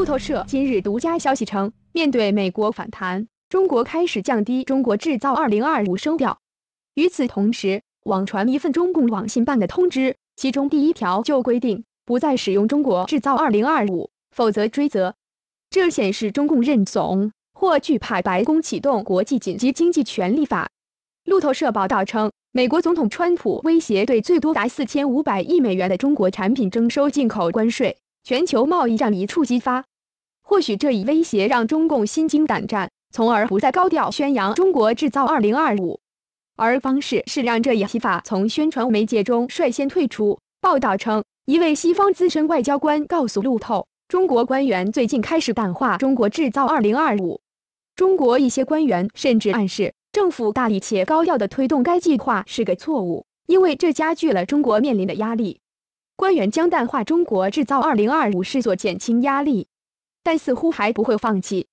路透社今日独家消息称，面对美国反弹，中国开始降低“中国制造二零二五”声调。与此同时，网传一份中共网信办的通知，其中第一条就规定不再使用“中国制造二零二五”，否则追责。这显示中共认怂或惧怕白宫启动国际紧急经济权利法。路透社报道称，美国总统川普威胁对最多达四千五百亿美元的中国产品征收进口关税，全球贸易战一触即发。或许这一威胁让中共心惊胆战，从而不再高调宣扬“中国制造 2025”，而方式是让这一提法从宣传媒介中率先退出。报道称，一位西方资深外交官告诉路透，中国官员最近开始淡化“中国制造 2025”，中国一些官员甚至暗示，政府大力且高调的推动该计划是个错误，因为这加剧了中国面临的压力。官员将淡化“中国制造 2025” 视作减轻压力。但似乎还不会放弃。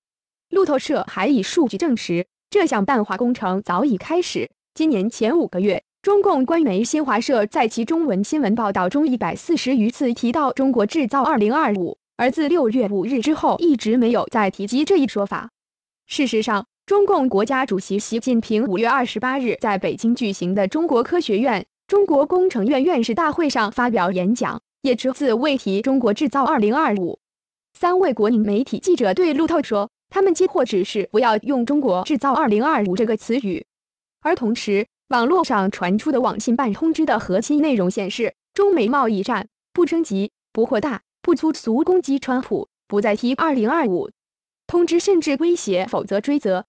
路透社还以数据证实，这项淡化工程早已开始。今年前五个月，中共官媒新华社在其中文新闻报道中一百四十余次提到“中国制造二零二五”，而自六月五日之后，一直没有再提及这一说法。事实上，中共国家主席习近平五月二十八日在北京举行的中国科学院、中国工程院院士大会上发表演讲，也只字未提“中国制造二零二五”。三位国营媒体记者对路透说，他们接获指示不要用“中国制造二零二五”这个词语，而同时，网络上传出的网信办通知的核心内容显示，中美贸易战不升级、不扩大、不粗俗攻击川普、不再提“二零二五”。通知甚至威胁，否则追责。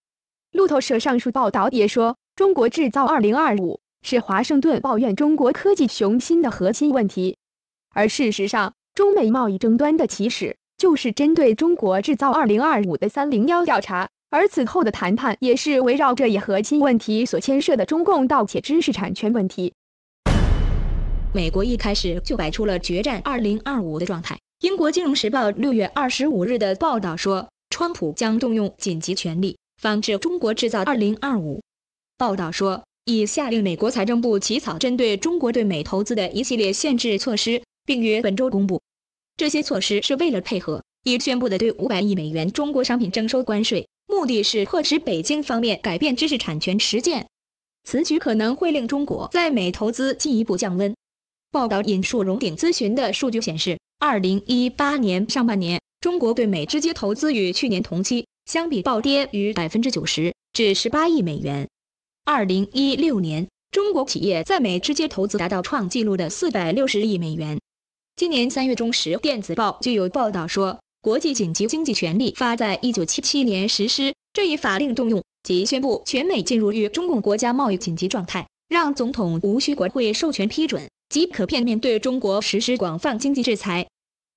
路透社上述报道也说，“中国制造二零二五”是华盛顿抱怨中国科技雄心的核心问题，而事实上，中美贸易争端的起始。就是针对《中国制造二零二五》的三零幺调查，而此后的谈判也是围绕这一核心问题所牵涉的中共盗窃知识产权问题。美国一开始就摆出了决战二零二五的状态。英国《金融时报》六月二十五日的报道说，川普将动用紧急权力防止中国制造二零二五》。报道说，已下令美国财政部起草针对中国对美投资的一系列限制措施，并于本周公布。这些措施是为了配合已宣布的对五百亿美元中国商品征收关税，目的是迫使北京方面改变知识产权实践。此举可能会令中国在美投资进一步降温。报道引述荣鼎咨询的数据显示，二零一八年上半年，中国对美直接投资与去年同期相比暴跌逾百分之九十，至十八亿美元。二零一六年，中国企业在美直接投资达到创纪录的四百六十亿美元。今年三月中时，电子报就有报道说，国际紧急经济权力法在一九七七年实施，这一法令动用即宣布全美进入与中共国家贸易紧急状态，让总统无需国会授权批准即可片面对中国实施广泛经济制裁。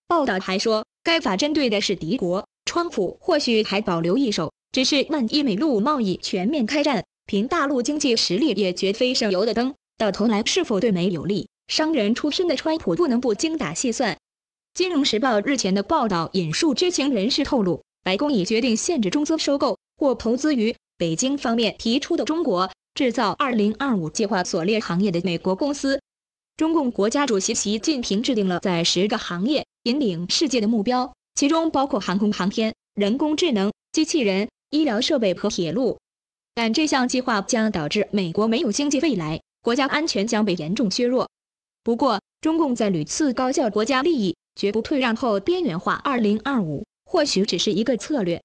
报道还说，该法针对的是敌国，川普或许还保留一手，只是万一美陆贸易全面开战，凭大陆经济实力也绝非省油的灯，到头来是否对美有利？商人出身的川普不能不精打细算。《金融时报》日前的报道引述知情人士透露，白宫已决定限制中资收购或投资于北京方面提出的“中国制造 2025” 计划所列行业的美国公司。中共国家主席习近平制定了在十个行业引领世界的目标，其中包括航空航天、人工智能、机器人、医疗设备和铁路。但这项计划将导致美国没有经济未来，国家安全将被严重削弱。不过，中共在屡次高效国家利益绝不退让后边缘化，二零二五或许只是一个策略。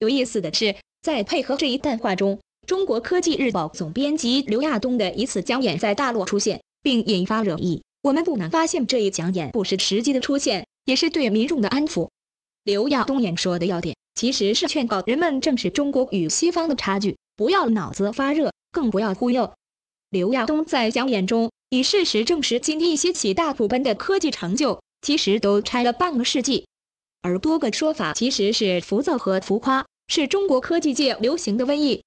有意思的是，在配合这一淡化中，中国科技日报总编辑刘亚东的一次讲演在大陆出现并引发热议。我们不难发现，这一讲演不失时机的出现，也是对民众的安抚。刘亚东演说的要点，其实是劝告人们正视中国与西方的差距，不要脑子发热，更不要忽悠。刘亚东在讲演中以事实证实，今天一些起大土奔的科技成就，其实都拆了半个世纪；而多个说法其实是浮躁和浮夸，是中国科技界流行的瘟疫。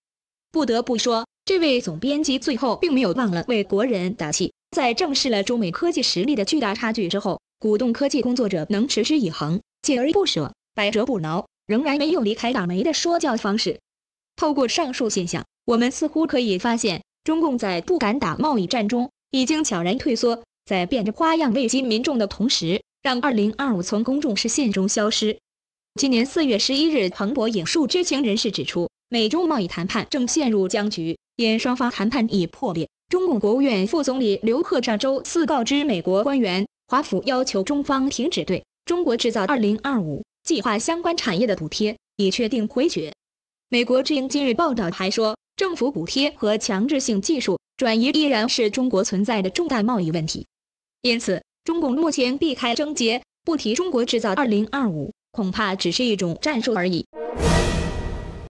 不得不说，这位总编辑最后并没有忘了为国人打气，在正视了中美科技实力的巨大差距之后，鼓动科技工作者能持之以恒、锲而不舍、百折不挠，仍然没有离开倒霉的说教方式。透过上述现象，我们似乎可以发现。中共在不敢打贸易战中，已经悄然退缩，在变着花样慰藉民众的同时，让“二零二五”从公众视线中消失。今年四月十一日，彭博引述知情人士指出，美中贸易谈判正陷入僵局，因双方谈判已破裂。中共国务院副总理刘鹤上周四告知美国官员，华府要求中方停止对中国制造“二零二五”计划相关产业的补贴，已确定回绝。美国《之音今日报道还说。政府补贴和强制性技术转移依然是中国存在的重大贸易问题，因此，中共目前避开症结，不提中国制造二零二五，恐怕只是一种战术而已。